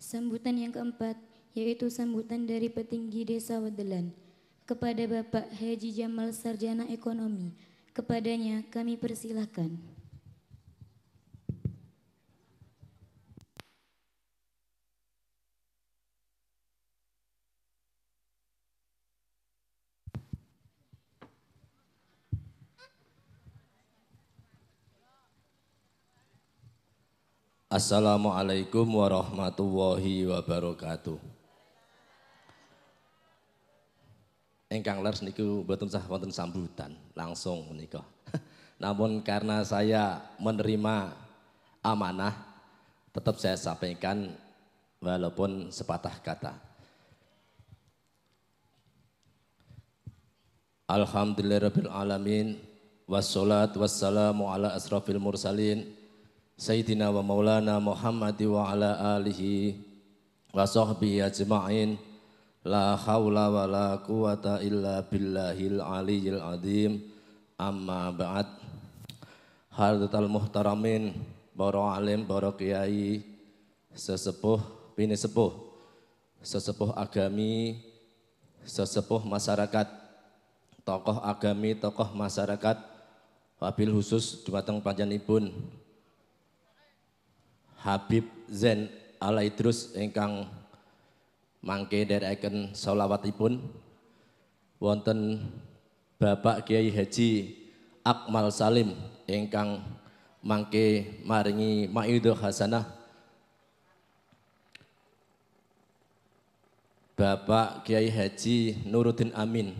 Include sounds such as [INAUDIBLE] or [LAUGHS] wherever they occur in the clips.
Sambutan yang keempat yaitu sambutan dari petinggi Desa Wedelan kepada Bapak Haji Jamal Sarjana Ekonomi. Kepadanya kami persilahkan. Assalamualaikum warahmatullahi wabarakatuh. Engkang lars niku betul sah wonten sambutan langsung menikah. [LAUGHS] Namun karena saya menerima amanah tetap saya sampaikan walaupun sepatah kata. Alhamdulillahirabbil alamin wassalatu wassalamu ala asrafil mursalin Sayyidina wa Maulana Muhammad wa ala alihi wa sahbihi ajma'in La hawla wa la quwata illa billahil aliyil adhim Amma ba'd Hardatal muhtaramin Baru alim, baru kiai Sesepuh, bini sepuh Sesepuh agami Sesepuh masyarakat Tokoh agami, tokoh masyarakat Wabil khusus Dumateng panjang Ibun Habib Zen Alaidrus ingkang mangke dereaken Sholawatipun, wonten Bapak Kiai Haji Akmal Salim ingkang mangke maringi maidho hasanah Bapak Kiai Haji Nuruddin Amin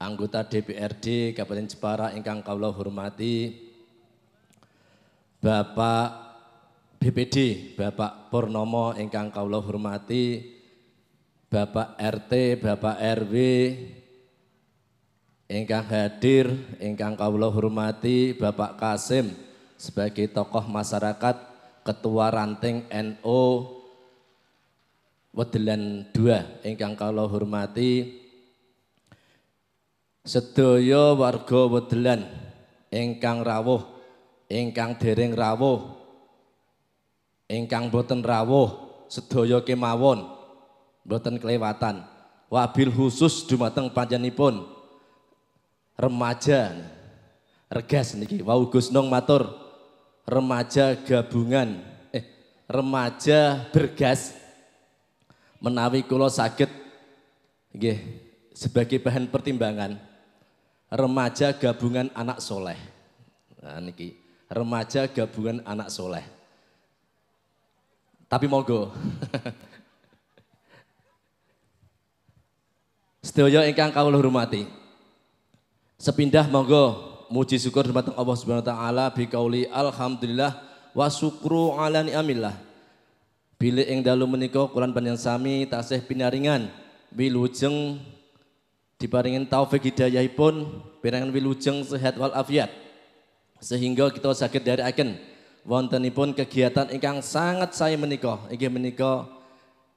anggota DPRD Kabupaten Jepara ingkang kawula hormati Bapak BPD Bapak Purnomo ingkang kawula hormati, Bapak RT, Bapak RW ingkang hadir, ingkang kawula hormati Bapak Kasim sebagai tokoh masyarakat Ketua Ranting NU NO Wedelan 2 ingkang kawula hormati sedaya warga Wedelan ingkang rawuh ingkang dereng rawuh ingkang boten rawuh sedaya kemawon boten kelewatan wabil khusus dumateng pun remaja regas niki wau Gusnung matur remaja gabungan eh remaja bergas menawi kula sakit nggih sebagai bahan pertimbangan remaja gabungan anak soleh nah, niki remaja gabungan anak soleh tapi monggo. Sedaya ingkang kawula hormati. Sepindah monggo muji syukur dhumateng Allah Subhanahu wa taala bi kauli alhamdulillah wa syukru ala ni'amillah. Bilih ing dalu menika kula panjenengan sami tasih pinaringan wilujeng diparingin taufik hidayahipun pirangan wilujeng sehat wal afiat sehingga kita sakit dari akan wontenipun kegiatan ingkang sangat saya menikah, ingin menikah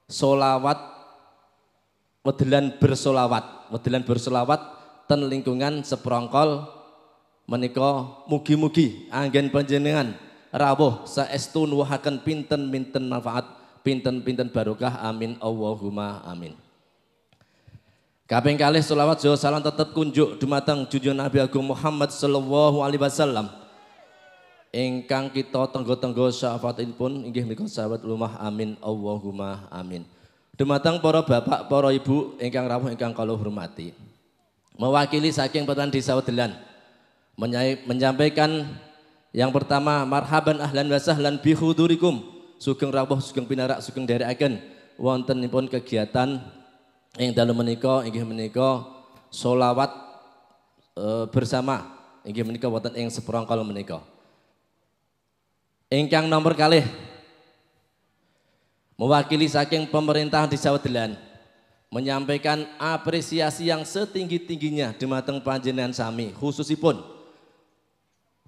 solawat wedelan bersolawat wedelan bersolawat ten lingkungan seprongkol menikah mugi-mugi anggen panjenengan rawuh seestun wahakan pinten-pinten manfaat pinten-pinten barokah amin Allahumma amin Kaping kali solawat Jawa salam tetap kunjuk dumateng junjungan Nabi Agung Muhammad sallallahu alaihi wasallam ingkang kita tenggo-tenggo pun inggih menika sahabat rumah amin Allahumma amin. Dematang para bapak, para ibu ingkang rawuh ingkang kalau hormati. Mewakili saking Petani Desa Wedelan menyampaikan yang pertama marhaban ahlan wa sahlan bihudurikum. Sugeng rawuh sugeng pinarak sugeng derekaken pun kegiatan yang dalam menika ingin menika solawat e, eh, bersama inggih menika wonten ing kalau menikah. Ingkang nomor kali mewakili saking pemerintah di Jawa Delan menyampaikan apresiasi yang setinggi-tingginya di mateng panjenengan sami khususipun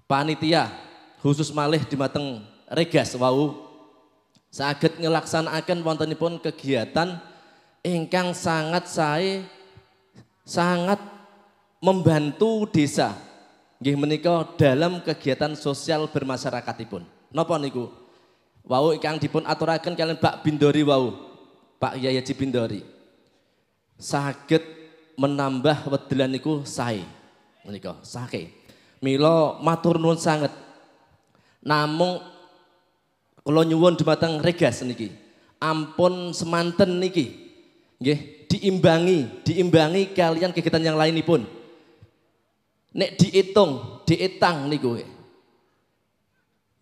panitia khusus malih mateng regas wau saged ngelaksanakan wontenipun kegiatan ingkang sangat sae sangat membantu desa nggih menika dalam kegiatan sosial bermasyarakatipun. Napa niku? Wau ikang dipun aturakan kalian Pak Bindori wau. Pak Yaya Cipindori, Bindori. Saged menambah wedelan niku sae. Menika sae. Mila matur nuwun sanget. Namung kula nyuwun dumateng regas niki. Ampun semanten niki. Nggih, diimbangi, diimbangi kalian kegiatan yang lainipun. Nek diitung, diitang niku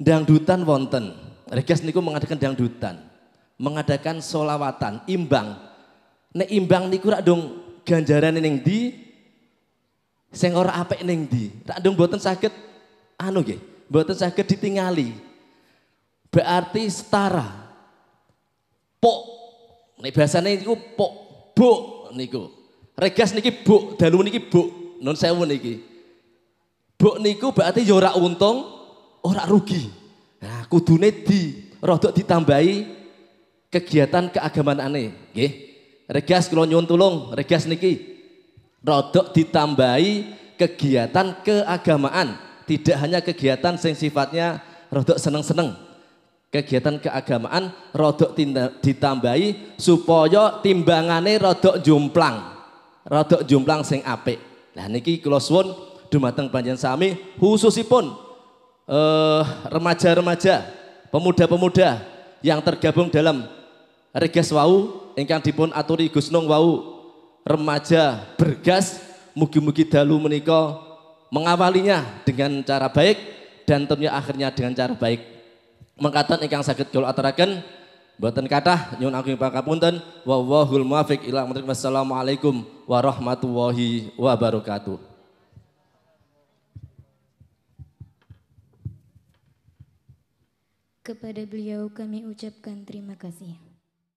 dangdutan wonten. Regas niku mengadakan dangdutan, mengadakan solawatan, imbang. Nek imbang niku rak dong ganjaran neng di, sing ora apik neng di. Rak dong buatan sakit anu ge, buatan sakit ditingali. Berarti setara. Pok. Nek bahasane niku pok, buk niku. Regas niki buk, dalu niki buk. non sewu niki. Buk niku berarti yo untung, ora rugi. Nah, kudune di rodok ditambahi kegiatan keagamaan aneh, nggih. Regas kula nyuwun tulung, regas niki rodok ditambahi kegiatan keagamaan, tidak hanya kegiatan sing sifatnya rodok seneng-seneng. Kegiatan keagamaan rodok ditambahi supaya timbangannya rodok jumplang. Rodok jumplang sing apik. Lah niki kula suwun dumateng panjenengan sami khususipun Eh, remaja-remaja, uh, pemuda-pemuda yang tergabung dalam Regas Wau ingkang dipun aturi Gusnung Wau remaja bergas mugi-mugi dalu meniko mengawalinya dengan cara baik dan tentunya akhirnya dengan cara baik. Mengkatan ingkang sakit kalau aturakan, Buatan kata nyun agung pangkapunten wallahul muwafiq menteri Wassalamualaikum warahmatullahi wabarakatuh. Kepada beliau kami ucapkan terima kasih.